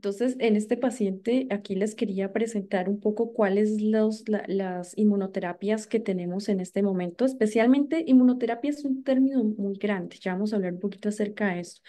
Entonces, en este paciente, aquí les quería presentar un poco cuáles son las inmunoterapias que tenemos en este momento. Especialmente, inmunoterapia es un término muy grande. Ya vamos a hablar un poquito acerca de esto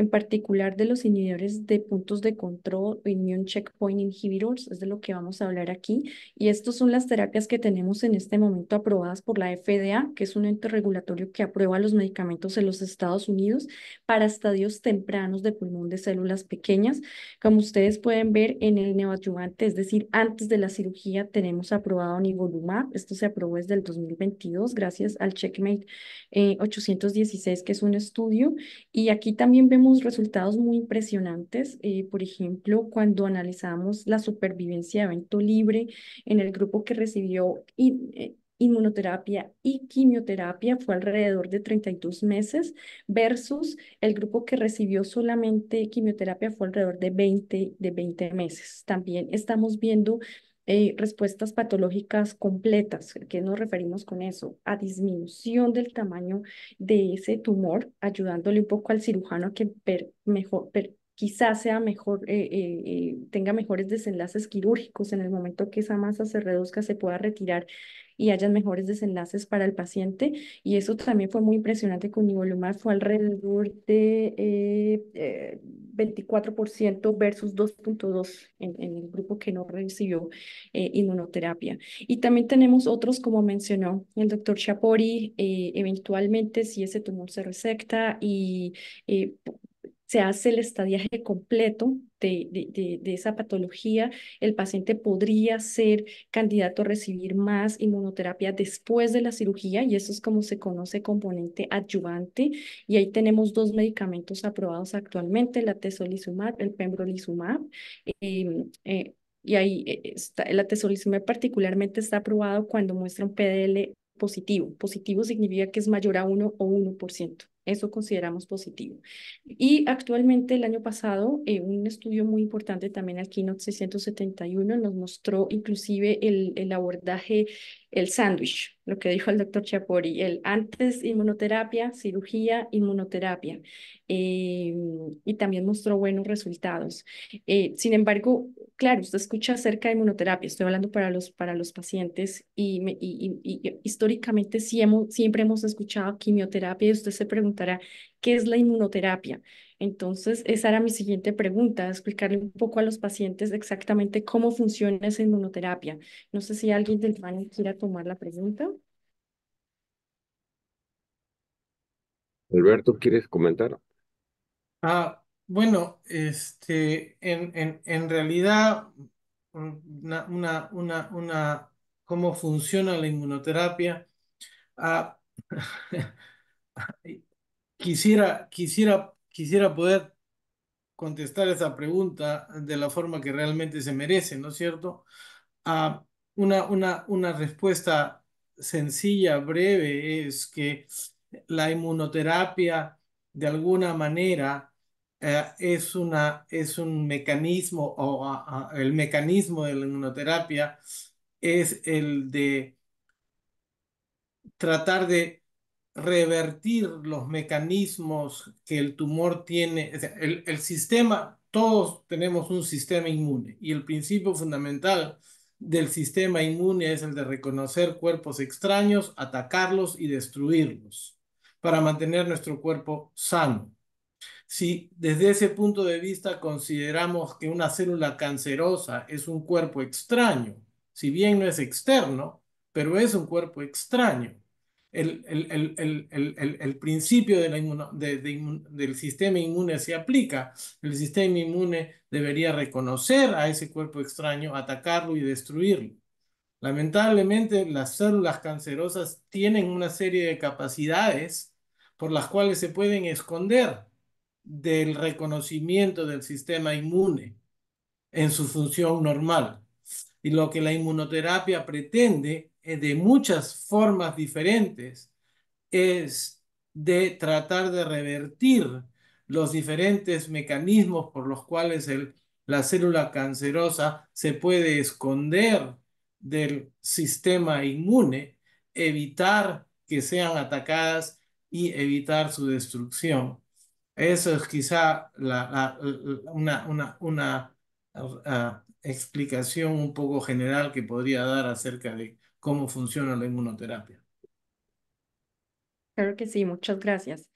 en particular de los inhibidores de puntos de control, immune checkpoint inhibitors, es de lo que vamos a hablar aquí. Y estas son las terapias que tenemos en este momento aprobadas por la FDA, que es un ente regulatorio que aprueba los medicamentos en los Estados Unidos para estadios tempranos de pulmón de células pequeñas. Como ustedes pueden ver en el neoadyuvante, es decir, antes de la cirugía tenemos aprobado nivolumab. Esto se aprobó desde el 2022 gracias al Checkmate 816, eh, que es un estudio. Y aquí también vemos resultados muy impresionantes, eh, por ejemplo, cuando analizamos la supervivencia de evento libre en el grupo que recibió eh, inmunoterapia y quimioterapia fue alrededor de 32 meses versus el grupo que recibió solamente quimioterapia fue alrededor de 20, de 20 meses. También estamos viendo eh, respuestas patológicas completas. qué nos referimos con eso? A disminución del tamaño de ese tumor, ayudándole un poco al cirujano que mejor, quizás sea mejor, eh, eh, tenga mejores desenlaces quirúrgicos en el momento que esa masa se reduzca, se pueda retirar y hayan mejores desenlaces para el paciente. Y eso también fue muy impresionante con nivolumab, fue alrededor de 24% eh, eh, versus 2.2 en, el grupo que no recibió eh, inmunoterapia. Y también tenemos otros, como mencionó el doctor Chapori, eventualmente si ese tumor se resecta y se hace el estadiaje completo de, de, de, esa patología, el paciente podría ser candidato a recibir más inmunoterapia después de la cirugía y eso es como se conoce componente adyuvante y ahí tenemos dos medicamentos aprobados actualmente, la tesolizumab, el pembrolizumab. Em, eh, y ahí eh, eh, la el particularmente está aprobado cuando muestra un PDL positivo. Positivo significa que es mayor a 1 o 1%. Eso consideramos positivo. Y actualmente el año pasado, eh, un estudio muy importante también al en 671 nos mostró inclusive el, abordaje, el sándwich, lo que dijo el doctor Chapori, el antes inmunoterapia, cirugía, inmunoterapia. Eh, y también mostró buenos resultados. Eh, sin embargo, claro, usted escucha acerca de inmunoterapia, estoy hablando para los, para los pacientes y, y, históricamente siempre hemos escuchado quimioterapia y usted se preguntará, ¿qué es la inmunoterapia? Entonces, esa era mi siguiente pregunta, explicarle un poco a los pacientes exactamente cómo funciona esa inmunoterapia. No sé si alguien del panel quiera tomar la pregunta. Alberto, ¿quieres comentar? Ah, bueno, este, en, realidad, una, cómo funciona la inmunoterapia. Ah, quisiera, poder contestar esa pregunta de la forma que realmente se merece, ¿no es cierto? Ah, una respuesta sencilla, breve, es que la inmunoterapia, de alguna manera, eh, es, una, es un mecanismo, o el mecanismo de la inmunoterapia es el de tratar de revertir los mecanismos que el tumor tiene, el sistema, todos tenemos un sistema inmune y el principio fundamental del sistema inmune es el de reconocer cuerpos extraños, atacarlos y destruirlos para mantener nuestro cuerpo sano. Si desde ese punto de vista consideramos que una célula cancerosa es un cuerpo extraño, si bien no es externo, pero es un cuerpo extraño. El, principio del sistema inmune se aplica. El sistema inmune debería reconocer a ese cuerpo extraño, atacarlo y destruirlo. Lamentablemente, las células cancerosas tienen una serie de capacidades por las cuales se pueden esconder del reconocimiento del sistema inmune en su función normal. Y lo que la inmunoterapia pretende eh, de muchas formas diferentes es de tratar de revertir los diferentes mecanismos por los cuales la célula cancerosa se puede esconder del sistema inmune, evitar que sean atacadas y evitar su destrucción. Eso es quizá una, una, una ah, explicación un poco general que podría dar acerca de cómo funciona la inmunoterapia. Claro que sí, muchas gracias.